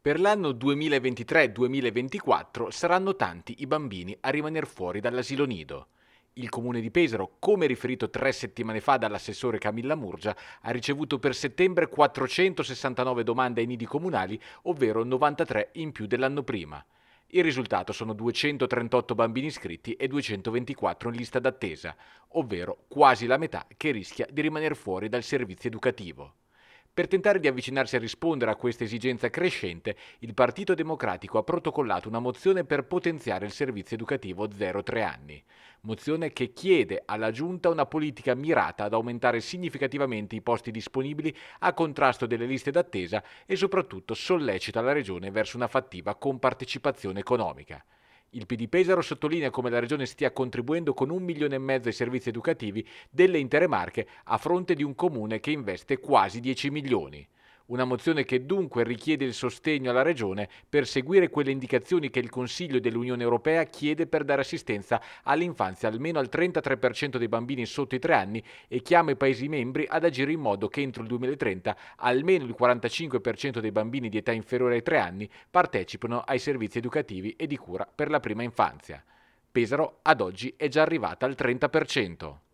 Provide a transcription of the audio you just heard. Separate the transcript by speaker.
Speaker 1: Per l'anno 2023-2024 saranno tanti i bambini a rimanere fuori dall'asilo nido. Il comune di Pesaro, come riferito tre settimane fa dall'assessore Camilla Murgia, ha ricevuto per settembre 469 domande ai nidi comunali, ovvero 93 in più dell'anno prima. Il risultato sono 238 bambini iscritti e 224 in lista d'attesa, ovvero quasi la metà che rischia di rimanere fuori dal servizio educativo. Per tentare di avvicinarsi a rispondere a questa esigenza crescente, il Partito Democratico ha protocollato una mozione per potenziare il servizio educativo 0-3 anni. Mozione che chiede alla Giunta una politica mirata ad aumentare significativamente i posti disponibili a contrasto delle liste d'attesa e soprattutto sollecita la Regione verso una fattiva compartecipazione economica. Il PD Pesaro sottolinea come la Regione stia contribuendo con un milione e mezzo ai servizi educativi delle intere Marche a fronte di un comune che investe quasi 10 milioni. Una mozione che dunque richiede il sostegno alla Regione per seguire quelle indicazioni che il Consiglio dell'Unione Europea chiede per dare assistenza all'infanzia almeno al 33% dei bambini sotto i 3 anni e chiama i Paesi membri ad agire in modo che entro il 2030 almeno il 45% dei bambini di età inferiore ai 3 anni partecipino ai servizi educativi e di cura per la prima infanzia. Pesaro ad oggi è già arrivata al 30%.